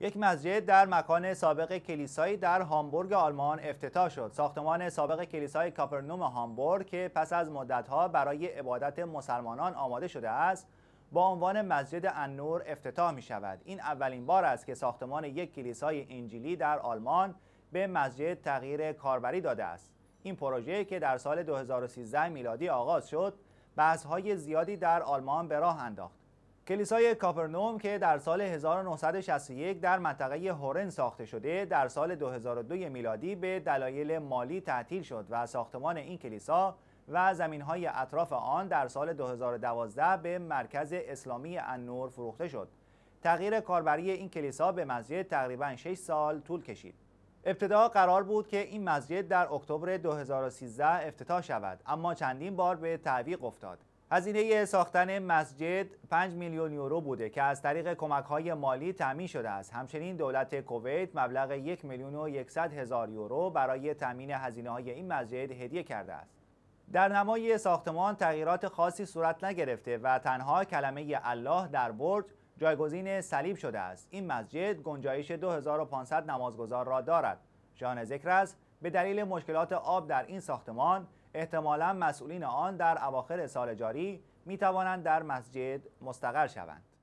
یک مسجد در مکان سابق کلیسایی در هامبورگ آلمان افتتاح شد. ساختمان سابق کلیسای کاپرنوم هامبورگ که پس از مدتها برای عبادت مسلمانان آماده شده است، با عنوان مسجد انور افتتاح می شود. این اولین بار است که ساختمان یک کلیسای انجیلی در آلمان به مسجد تغییر کاربری داده است. این پروژه که در سال 2013 میلادی آغاز شد، های زیادی در آلمان به راه انداخت. کلیسای کاپرنوم که در سال 1961 در منطقه هورن ساخته شده در سال 2002 میلادی به دلایل مالی تعطیل شد و ساختمان این کلیسا و زمینهای اطراف آن در سال 2012 به مرکز اسلامی انور فروخته شد. تغییر کاربری این کلیسا به مسجد تقریبا 6 سال طول کشید. ابتدا قرار بود که این مسجد در اکتبر 2013 افتتاح شود اما چندین بار به تعویق افتاد. هزینه ساختن مسجد 5 میلیون یورو بوده که از طریق کمک های مالی تأمین شده است. همچنین دولت کویت مبلغ یک میلیون و هزار یورو برای تامین هزینه های این مسجد هدیه کرده است. در نمای ساختمان تغییرات خاصی صورت نگرفته و تنها کلمه الله در برج جایگزین صلیب شده است. این مسجد گنجایش 2500 نمازگزار را دارد. جان ذکر است به دلیل مشکلات آب در این ساختمان احتمالا مسئولین آن در اواخر سال جاری می توانند در مسجد مستقر شوند.